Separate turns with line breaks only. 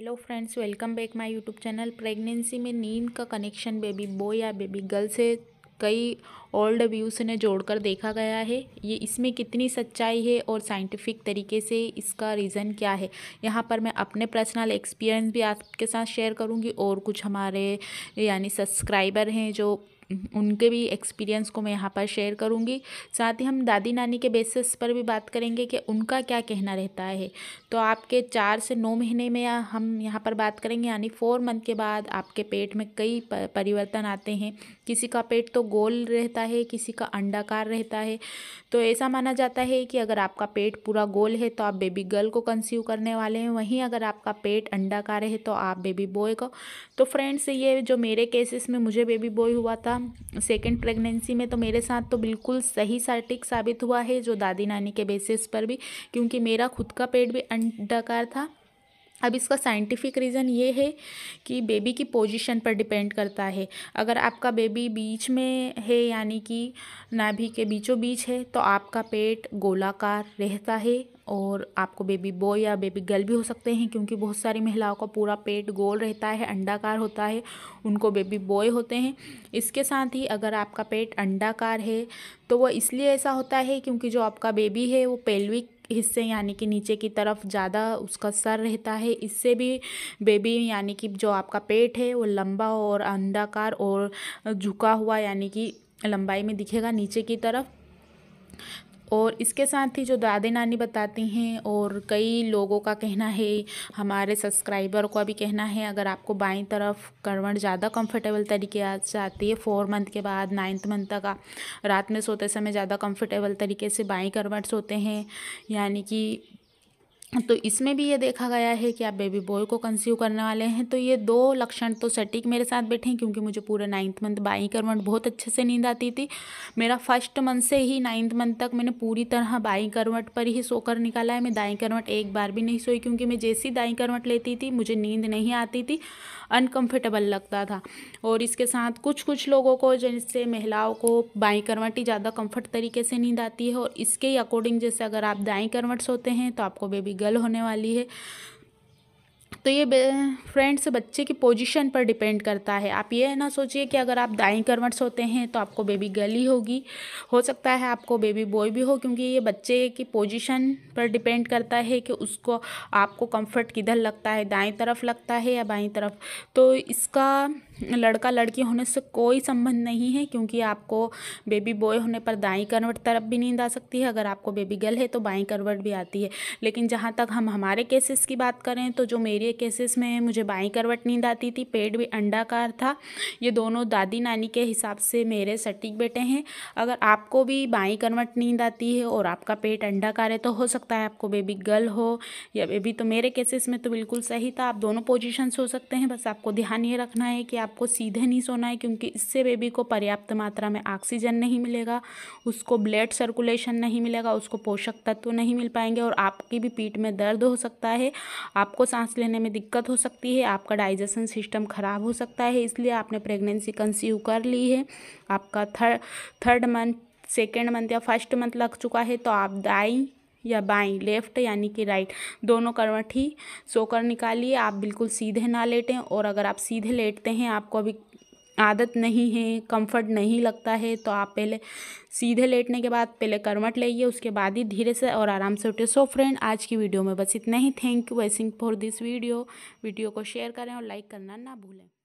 hello friends welcome back my YouTube channel pregnancy में नींद का कनेक्शन बेबी बॉय या बेबी गर्ल से कई ओल्ड व्यूज़ ने जोड़कर देखा गया है ये इसमें कितनी सच्चाई है और साइंटिफिक तरीके से इसका रीज़न क्या है यहाँ पर मैं अपने पर्सनल एक्सपीरियंस भी आपके साथ शेयर करूँगी और कुछ हमारे यानी सब्सक्राइबर हैं जो उनके भी एक्सपीरियंस को मैं यहाँ पर शेयर करूँगी साथ ही हम दादी नानी के बेसिस पर भी बात करेंगे कि उनका क्या कहना रहता है तो आपके चार से नौ महीने में हम यहाँ पर बात करेंगे यानी फोर मंथ के बाद आपके पेट में कई परिवर्तन आते हैं किसी का पेट तो गोल रहता है किसी का अंडाकार रहता है तो ऐसा माना जाता है कि अगर आपका पेट पूरा गोल है तो आप बेबी गर्ल को कंसीव करने वाले हैं वहीं अगर आपका पेट अंडाकार है तो आप बेबी बॉय को तो फ्रेंड्स ये जो मेरे केसेस में मुझे बेबी बॉय हुआ था सेकेंड प्रेगनेंसी में तो मेरे साथ तो बिल्कुल सही सार्टिक साबित हुआ है जो दादी नानी के बेसिस पर भी क्योंकि मेरा खुद का पेट भी अंडाकार था अब इसका साइंटिफिक रीज़न ये है कि बेबी की पोजीशन पर डिपेंड करता है अगर आपका बेबी बीच में है यानी कि नाभि के बीचों बीच है तो आपका पेट गोलाकार रहता है और आपको बेबी बॉय या बेबी गर्ल भी हो सकते हैं क्योंकि बहुत सारी महिलाओं का पूरा पेट गोल रहता है अंडाकार होता है उनको बेबी बॉय होते हैं इसके साथ ही अगर आपका पेट अंडाकार है तो वो इसलिए ऐसा होता है क्योंकि जो आपका बेबी है वो पेल्विक हिस्से यानी कि नीचे की तरफ ज़्यादा उसका सर रहता है इससे भी बेबी यानी कि जो आपका पेट है वो लंबा और अंडाकार और झुका हुआ यानी कि लंबाई में दिखेगा नीचे की तरफ और इसके साथ ही जो दादी नानी बताती हैं और कई लोगों का कहना है हमारे सब्सक्राइबर का भी कहना है अगर आपको बाई तरफ करवट ज़्यादा कंफर्टेबल तरीके से आती है फोर मंथ के बाद नाइन्थ मंथ तक रात में सोते समय ज़्यादा कंफर्टेबल तरीके से बाई करवट सोते हैं यानी कि तो इसमें भी ये देखा गया है कि आप बेबी बॉय को कंसीव करने वाले हैं तो ये दो लक्षण तो सटीक मेरे साथ बैठे हैं क्योंकि मुझे पूरा नाइन्थ मंथ बाइकर मंथ बहुत अच्छे से नींद आती थी मेरा फर्स्ट मंथ से ही नाइन्थ मंथ तक मैंने पूरी तरह बाई करवट पर ही सोकर निकाला है मैं दाई करवट एक बार भी नहीं सोई क्योंकि मैं जैसी दाई करवट लेती थी मुझे नींद नहीं आती थी अनकम्फर्टेबल लगता था और इसके साथ कुछ कुछ लोगों को जैसे महिलाओं को बाई करवट ही ज़्यादा कम्फर्ट तरीके से नींद आती है और इसके अकॉर्डिंग जैसे अगर आप दाई करवट सोते हैं तो आपको बेबी गर्ल होने वाली है तो ये फ्रेंड्स बच्चे की पोजीशन पर डिपेंड करता है आप ये ना सोचिए कि अगर आप दाई करवट सोते हैं तो आपको बेबी गर्ल ही होगी हो सकता है आपको बेबी बॉय भी हो क्योंकि ये बच्चे की पोजीशन पर डिपेंड करता है कि उसको आपको कंफर्ट किधर लगता है दाएं तरफ लगता है या बाएं तरफ तो इसका लड़का लड़की होने से कोई संबंध नहीं है क्योंकि आपको बेबी बॉय होने पर दाई करवट तरफ भी नींद आ सकती है अगर आपको बेबी गर्ल है तो बाई करवट भी आती है लेकिन जहाँ तक हम हमारे केसेस की बात करें तो जो मेरे केसेस में मुझे बाई करवट नींद आती थी पेट भी अंडाकार था ये दोनों दादी नानी के हिसाब से मेरे सटीक बेटे हैं अगर आपको भी बाई करवट नींद आती है और आपका पेट अंडाकार है तो हो सकता है आपको बेबी गर्ल हो या बेबी तो मेरे केसेस में तो बिल्कुल सही था आप दोनों पोजिशन हो सकते हैं बस आपको ध्यान ये रखना है कि आप आपको सीधे नहीं सोना है क्योंकि इससे बेबी को पर्याप्त मात्रा में ऑक्सीजन नहीं मिलेगा उसको ब्लड सर्कुलेशन नहीं मिलेगा उसको पोषक तत्व नहीं मिल पाएंगे और आपकी भी पीठ में दर्द हो सकता है आपको सांस लेने में दिक्कत हो सकती है आपका डाइजेशन सिस्टम ख़राब हो सकता है इसलिए आपने प्रेगनेंसी कंसीव कर ली है आपका third third month second month या फर्स्ट मंथ लग चुका है तो आप दाई या बाई लेफ़्ट यानी कि राइट दोनों करवटी सोकर निकालिए आप बिल्कुल सीधे ना लेटें और अगर आप सीधे लेटते हैं आपको अभी आदत नहीं है कंफर्ट नहीं लगता है तो आप पहले सीधे लेटने के बाद पहले करवट लेइए उसके बाद ही धीरे से और आराम से उठे सो फ्रेंड आज की वीडियो में बस इतना ही thank you watching for this video video को शेयर करें और लाइक करना ना भूलें